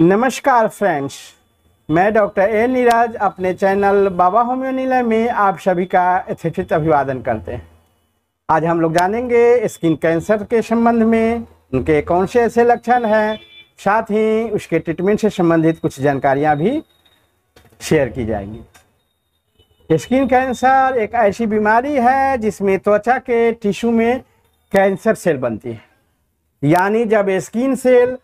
नमस्कार फ्रेंड्स मैं doctor A Neeraj अपने चैनल बाबा होम्यो नीलय में आप सभी का यथेचित अभिवादन करते हैं आज हम लोग जानेंगे स्किन कैंसर के संबंध में उनके कौन से ऐसे लक्षण हैं साथ ही उसके ट्रीटमेंट से संबंधित कुछ जानकारियां भी शेयर की जाएंगी स्किन कैंसर एक ऐसी बीमारी है जिसमें त्वचा के टिश्यू में कैंसर सेल बनती है यानी जब स्किन सेल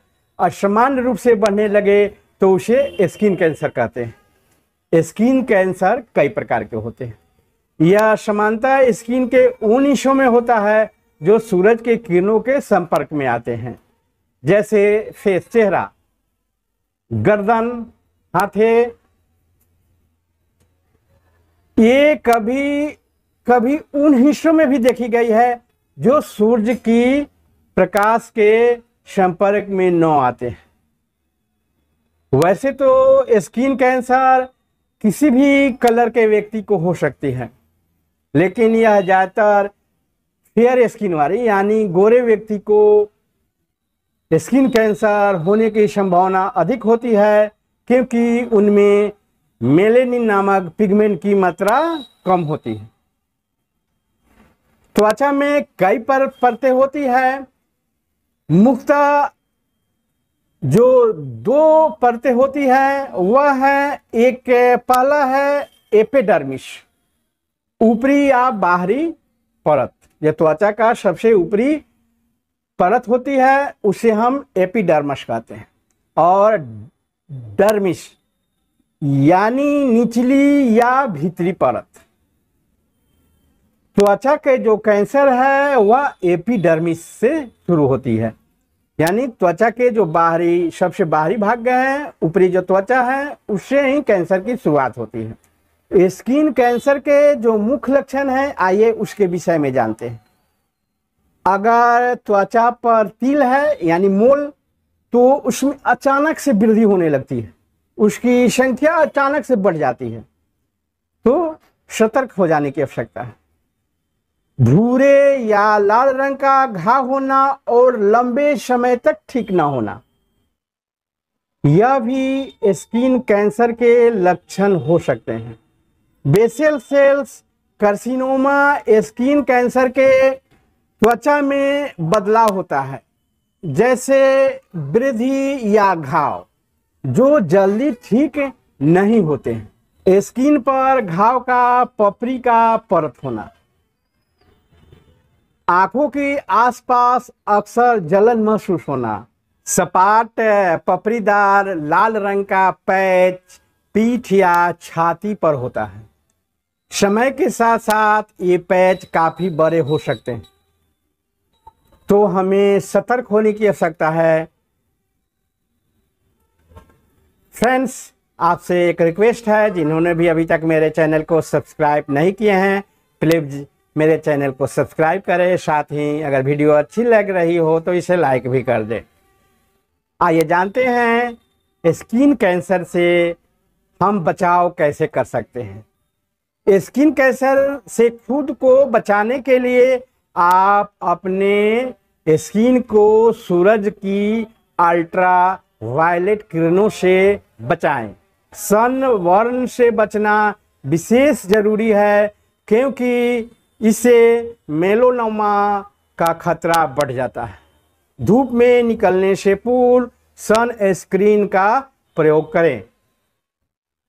असमान रूप से बढ़ने लगे तो उसे स्किन कैंसर कहते हैं स्किन कैंसर कई प्रकार के होते हैं यह असमानता स्किन के उन हिस्सों में होता है जो सूरज के किरणों के संपर्क में आते हैं जैसे फेस चेहरा गर्दन हाथे ये कभी कभी उन हिस्सों में भी देखी गई है जो सूर्य की प्रकाश के संपर्क में न आते हैं वैसे तो स्किन कैंसर किसी भी कलर के व्यक्ति को हो सकती है लेकिन यह ज़्यादातर फेयर स्किन वाले यानी गोरे व्यक्ति को स्किन कैंसर होने की संभावना अधिक होती है क्योंकि उनमें मेलेनिन नामक पिगमेंट की मात्रा कम होती है त्वचा में कई पर परतें होती है मुक्ता जो दो परतें होती हैं वह है एक पहला है एपेडर्मिश ऊपरी या बाहरी परत यह त्वचा का सबसे ऊपरी परत होती है उसे हम एपिडर्मस कहते हैं और डर्मिश यानी निचली या भीतरी परत त्वचा के जो कैंसर है वह एपिडर्मिस से शुरू होती है यानी त्वचा के जो बाहरी सबसे बाहरी भाग गए हैं ऊपरी जो त्वचा है उससे ही कैंसर की शुरुआत होती है स्किन कैंसर के जो मुख्य लक्षण है आइए उसके विषय में जानते हैं अगर त्वचा पर तिल है यानी मोल तो उसमें अचानक से वृद्धि होने लगती है उसकी संख्या अचानक से बढ़ जाती है तो सतर्क हो जाने की आवश्यकता है भूरे या लाल रंग का घा होना और लंबे समय तक ठीक ना होना यह भी स्किन कैंसर के लक्षण हो सकते हैं basal cells carcinoma skin cancer के त्वचा में बदलाव होता है जैसे वृद्धि या घाव जो जल्दी ठीक नहीं होते हैं स्किन पर घाव का पपरी का परत होना आंखों के आसपास अक्सर जलन महसूस होना सपाट पपरीदार लाल रंग का पैच पीठ या छाती पर होता है समय के साथ साथ ये पैच काफ़ी बड़े हो सकते हैं तो हमें सतर्क होने की आवश्यकता है फ्रेंड्स आपसे एक रिक्वेस्ट है जिन्होंने भी अभी तक मेरे चैनल को सब्सक्राइब नहीं किए हैं प्लीज़ मेरे चैनल को सब्सक्राइब करें साथ ही अगर वीडियो अच्छी लग रही हो तो इसे लाइक भी कर दें आइए जानते हैं स्किन कैंसर से हम बचाव कैसे कर सकते हैं स्किन कैंसर से खुद को बचाने के लिए आप अपने स्किन को सूरज की अल्ट्रा वायलेट किरणों से बचाएं सन वर्ण से बचना विशेष जरूरी है क्योंकि इससे मेलोनोमा का खतरा बढ़ जाता है धूप में निकलने से पूर्व सन स्क्रीन का प्रयोग करें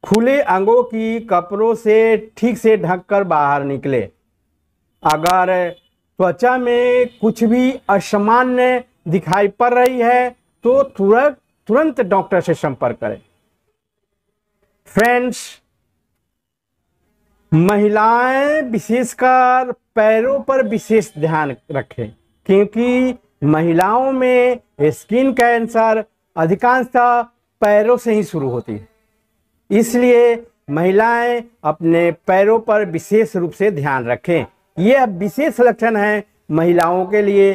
खुले अंगों की कपड़ों से ठीक से ढककर बाहर निकले अगर त्वचा में कुछ भी असामान्य दिखाई पड़ रही है तो तुरंत तुरंत डॉक्टर से संपर्क करें फ्रेंड्स महिलाएं विशेषकर पैरों पर विशेष ध्यान रखें क्योंकि महिलाओं में स्किन कैंसर अधिकांशतः पैरों से ही शुरू होती है इसलिए महिलाएं अपने पैरों पर विशेष रूप से ध्यान रखें यह विशेष लक्षण है महिलाओं के लिए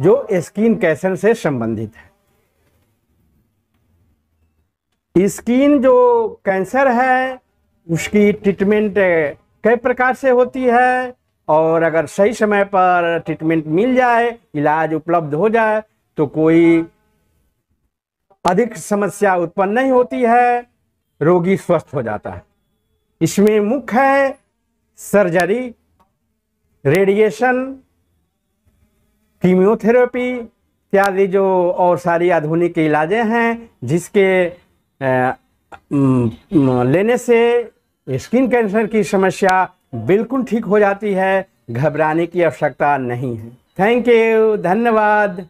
जो स्किन कैंसर से संबंधित है स्किन जो कैंसर है उसकी ट्रीटमेंट कई प्रकार से होती है और अगर सही समय पर ट्रीटमेंट मिल जाए इलाज उपलब्ध हो जाए तो कोई अधिक समस्या उत्पन्न नहीं होती है रोगी स्वस्थ हो जाता है इसमें मुख्य है सर्जरी रेडिएशन कीमियोथेरेपी इत्यादि जो और सारी आधुनिक इलाजें हैं जिसके हम्म, लेने से स्किन कैंसर की समस्या बिल्कुल ठीक हो जाती है घबराने की आवश्यकता नहीं है थैंक यू धन्यवाद